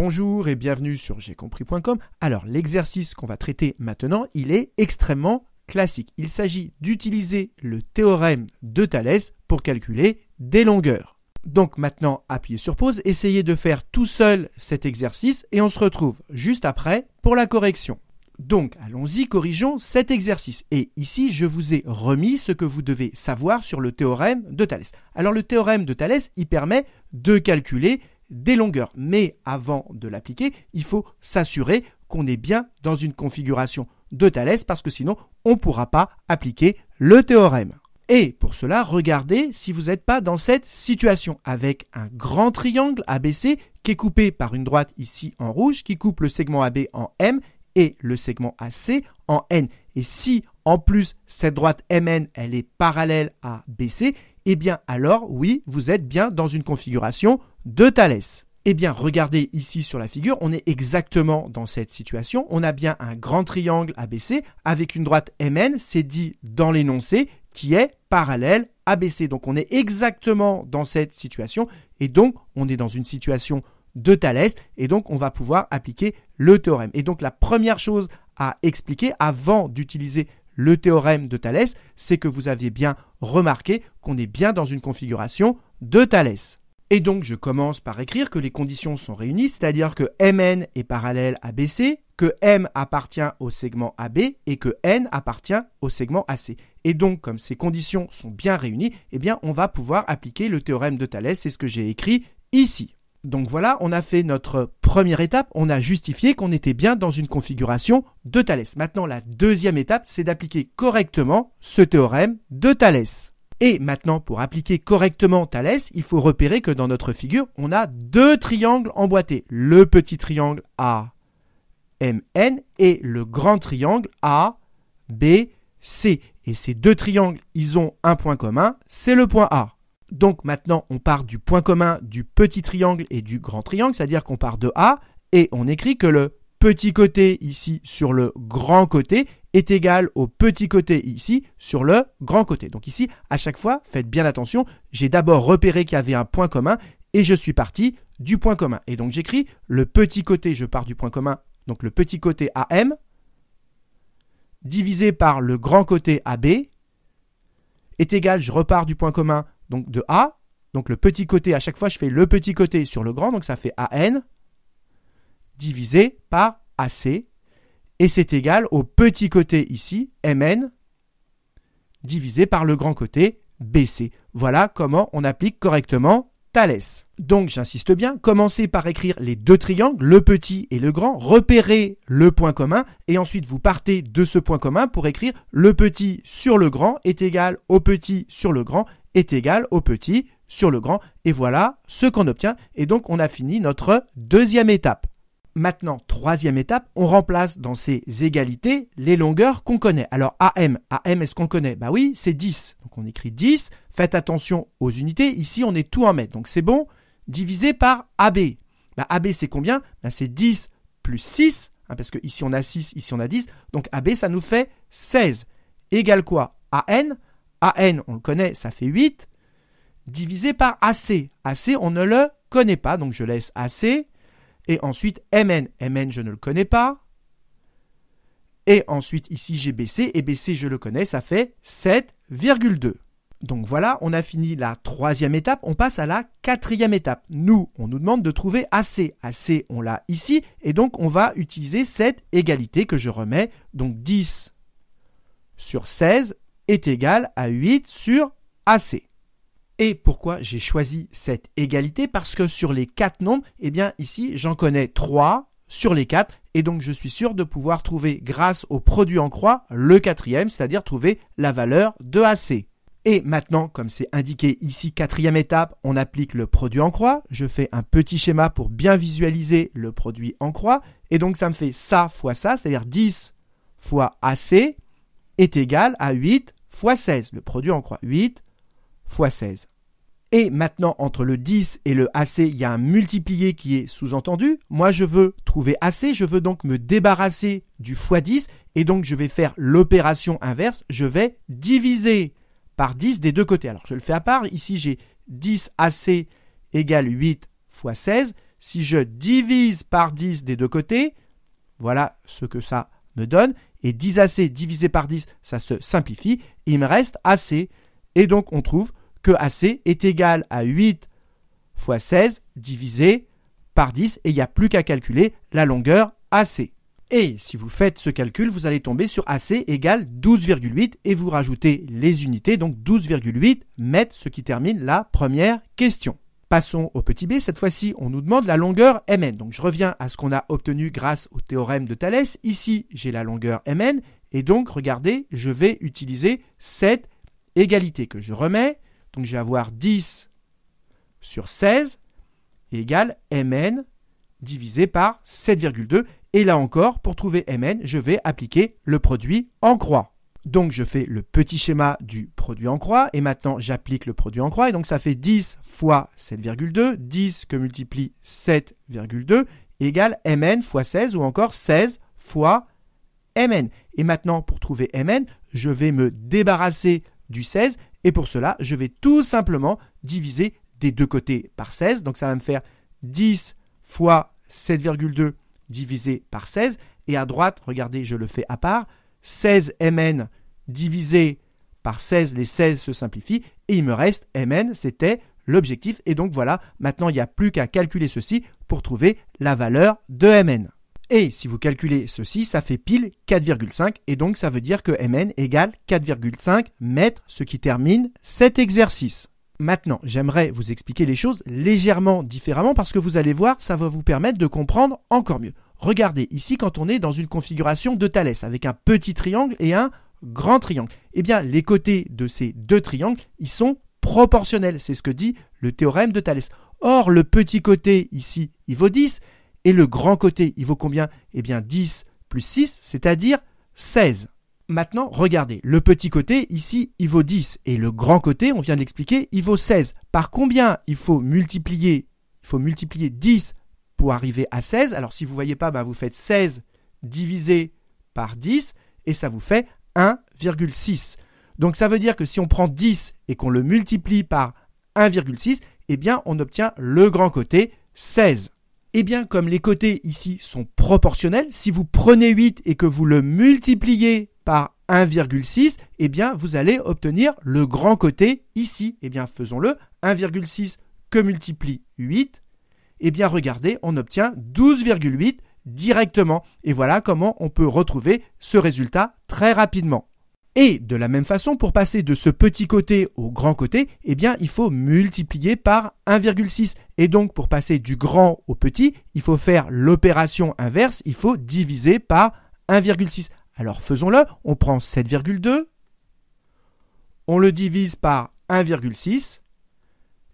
bonjour et bienvenue sur compris.com. Alors l'exercice qu'on va traiter maintenant, il est extrêmement classique. Il s'agit d'utiliser le théorème de Thalès pour calculer des longueurs. Donc maintenant, appuyez sur pause, essayez de faire tout seul cet exercice et on se retrouve juste après pour la correction. Donc allons-y, corrigeons cet exercice. Et ici, je vous ai remis ce que vous devez savoir sur le théorème de Thalès. Alors le théorème de Thalès, il permet de calculer des longueurs. Mais avant de l'appliquer, il faut s'assurer qu'on est bien dans une configuration de Thalès parce que sinon on ne pourra pas appliquer le théorème. Et pour cela, regardez si vous n'êtes pas dans cette situation avec un grand triangle ABC qui est coupé par une droite ici en rouge qui coupe le segment AB en M et le segment AC en N. Et si en plus cette droite MN elle est parallèle à BC, eh bien alors oui, vous êtes bien dans une configuration de Thalès. Eh bien, regardez ici sur la figure, on est exactement dans cette situation. On a bien un grand triangle ABC avec une droite MN, c'est dit dans l'énoncé, qui est parallèle ABC. Donc on est exactement dans cette situation et donc on est dans une situation de Thalès et donc on va pouvoir appliquer le théorème. Et donc la première chose à expliquer avant d'utiliser le théorème de Thalès, c'est que vous aviez bien remarqué qu'on est bien dans une configuration de Thalès. Et donc je commence par écrire que les conditions sont réunies, c'est-à-dire que Mn est parallèle à BC, que M appartient au segment AB et que N appartient au segment AC. Et donc comme ces conditions sont bien réunies, eh bien on va pouvoir appliquer le théorème de Thalès, c'est ce que j'ai écrit ici. Donc voilà, on a fait notre première étape, on a justifié qu'on était bien dans une configuration de Thalès. Maintenant, la deuxième étape, c'est d'appliquer correctement ce théorème de Thalès. Et maintenant, pour appliquer correctement Thalès, il faut repérer que dans notre figure, on a deux triangles emboîtés. Le petit triangle AMN et le grand triangle ABC. Et ces deux triangles, ils ont un point commun, c'est le point A. Donc maintenant, on part du point commun du petit triangle et du grand triangle, c'est-à-dire qu'on part de A et on écrit que le petit côté ici sur le grand côté, est égal au petit côté ici sur le grand côté. Donc ici, à chaque fois, faites bien attention, j'ai d'abord repéré qu'il y avait un point commun et je suis parti du point commun. Et donc j'écris le petit côté, je pars du point commun, donc le petit côté AM divisé par le grand côté AB est égal, je repars du point commun donc de A, donc le petit côté, à chaque fois je fais le petit côté sur le grand, donc ça fait AN divisé par AC et c'est égal au petit côté ici, Mn, divisé par le grand côté, BC. Voilà comment on applique correctement Thalès. Donc j'insiste bien, commencez par écrire les deux triangles, le petit et le grand, repérez le point commun, et ensuite vous partez de ce point commun pour écrire le petit sur le grand est égal au petit sur le grand est égal au petit sur le grand, et voilà ce qu'on obtient, et donc on a fini notre deuxième étape maintenant, troisième étape, on remplace dans ces égalités les longueurs qu'on connaît. Alors AM, AM est-ce qu'on connaît Bah oui, c'est 10. Donc on écrit 10. Faites attention aux unités. Ici, on est tout en mètres. Donc c'est bon. Divisé par AB. AB, bah, c'est combien bah, C'est 10 plus 6. Hein, parce que ici, on a 6, ici, on a 10. Donc AB, ça nous fait 16. Égale quoi AN. AN, on le connaît, ça fait 8. Divisé par AC. AC, on ne le connaît pas. Donc je laisse AC et ensuite MN. MN, je ne le connais pas. Et ensuite, ici, j'ai BC. Et BC, je le connais, ça fait 7,2. Donc voilà, on a fini la troisième étape, on passe à la quatrième étape. Nous, on nous demande de trouver AC. AC, on l'a ici, et donc on va utiliser cette égalité que je remets. Donc 10 sur 16 est égal à 8 sur AC. Et pourquoi j'ai choisi cette égalité Parce que sur les quatre nombres, eh bien ici j'en connais 3 sur les 4 et donc je suis sûr de pouvoir trouver grâce au produit en croix le quatrième, c'est-à-dire trouver la valeur de AC. Et maintenant, comme c'est indiqué ici, quatrième étape, on applique le produit en croix. Je fais un petit schéma pour bien visualiser le produit en croix. Et donc ça me fait ça fois ça, c'est-à-dire 10 fois AC est égal à 8 fois 16. Le produit en croix 8 fois 16. Et maintenant, entre le 10 et le AC, il y a un multiplié qui est sous-entendu. Moi, je veux trouver AC, je veux donc me débarrasser du x10, et donc je vais faire l'opération inverse, je vais diviser par 10 des deux côtés. Alors, je le fais à part, ici j'ai 10 AC égale 8 x 16. Si je divise par 10 des deux côtés, voilà ce que ça me donne. Et 10 AC divisé par 10, ça se simplifie, il me reste AC. Et donc, on trouve que AC est égal à 8 fois 16 divisé par 10 et il n'y a plus qu'à calculer la longueur AC. Et si vous faites ce calcul, vous allez tomber sur AC égale 12,8 et vous rajoutez les unités, donc 12,8 mètres, ce qui termine la première question. Passons au petit b, cette fois-ci on nous demande la longueur mn. Donc je reviens à ce qu'on a obtenu grâce au théorème de Thalès. Ici j'ai la longueur mn et donc regardez, je vais utiliser cette égalité que je remets donc je vais avoir 10 sur 16 égale Mn divisé par 7,2. Et là encore, pour trouver Mn, je vais appliquer le produit en croix. Donc je fais le petit schéma du produit en croix et maintenant j'applique le produit en croix et donc ça fait 10 fois 7,2, 10 que multiplie 7,2 égale mn fois 16 ou encore 16 fois mn. Et maintenant pour trouver mn, je vais me débarrasser du 16 et pour cela, je vais tout simplement diviser des deux côtés par 16. Donc ça va me faire 10 fois 7,2 divisé par 16. Et à droite, regardez, je le fais à part. 16 mn divisé par 16, les 16 se simplifient. Et il me reste mn, c'était l'objectif. Et donc voilà, maintenant il n'y a plus qu'à calculer ceci pour trouver la valeur de mn. Et si vous calculez ceci, ça fait pile 4,5 et donc ça veut dire que Mn égale 4,5 mètres, ce qui termine cet exercice. Maintenant, j'aimerais vous expliquer les choses légèrement différemment parce que vous allez voir, ça va vous permettre de comprendre encore mieux. Regardez ici quand on est dans une configuration de Thalès avec un petit triangle et un grand triangle. Eh bien, les côtés de ces deux triangles, ils sont proportionnels. C'est ce que dit le théorème de Thalès. Or, le petit côté ici, il vaut 10 et le grand côté, il vaut combien Eh bien 10 plus 6, c'est-à-dire 16. Maintenant, regardez, le petit côté, ici, il vaut 10. Et le grand côté, on vient de l'expliquer, il vaut 16. Par combien il faut multiplier Il faut multiplier 10 pour arriver à 16. Alors si vous ne voyez pas, ben, vous faites 16 divisé par 10 et ça vous fait 1,6. Donc ça veut dire que si on prend 10 et qu'on le multiplie par 1,6, eh bien on obtient le grand côté 16. Eh bien, comme les côtés ici sont proportionnels, si vous prenez 8 et que vous le multipliez par 1,6, eh bien, vous allez obtenir le grand côté ici. Eh bien, faisons-le. 1,6 que multiplie 8. Eh bien, regardez, on obtient 12,8 directement. Et voilà comment on peut retrouver ce résultat très rapidement. Et de la même façon, pour passer de ce petit côté au grand côté, eh bien, il faut multiplier par 1,6. Et donc, pour passer du grand au petit, il faut faire l'opération inverse, il faut diviser par 1,6. Alors faisons-le, on prend 7,2, on le divise par 1,6,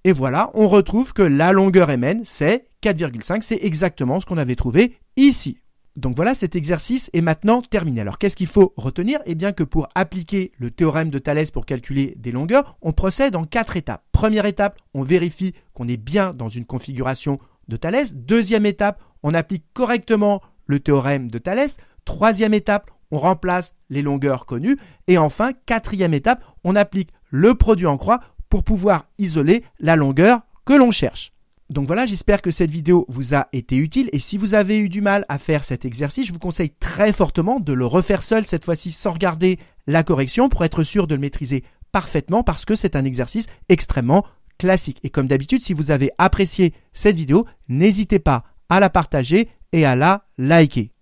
et voilà, on retrouve que la longueur MN, c'est 4,5, c'est exactement ce qu'on avait trouvé ici donc voilà, cet exercice est maintenant terminé. Alors qu'est-ce qu'il faut retenir Eh bien que pour appliquer le théorème de Thalès pour calculer des longueurs, on procède en quatre étapes. Première étape, on vérifie qu'on est bien dans une configuration de Thalès. Deuxième étape, on applique correctement le théorème de Thalès. Troisième étape, on remplace les longueurs connues. Et enfin, quatrième étape, on applique le produit en croix pour pouvoir isoler la longueur que l'on cherche. Donc voilà, j'espère que cette vidéo vous a été utile et si vous avez eu du mal à faire cet exercice, je vous conseille très fortement de le refaire seul cette fois-ci sans regarder la correction pour être sûr de le maîtriser parfaitement parce que c'est un exercice extrêmement classique. Et comme d'habitude, si vous avez apprécié cette vidéo, n'hésitez pas à la partager et à la liker.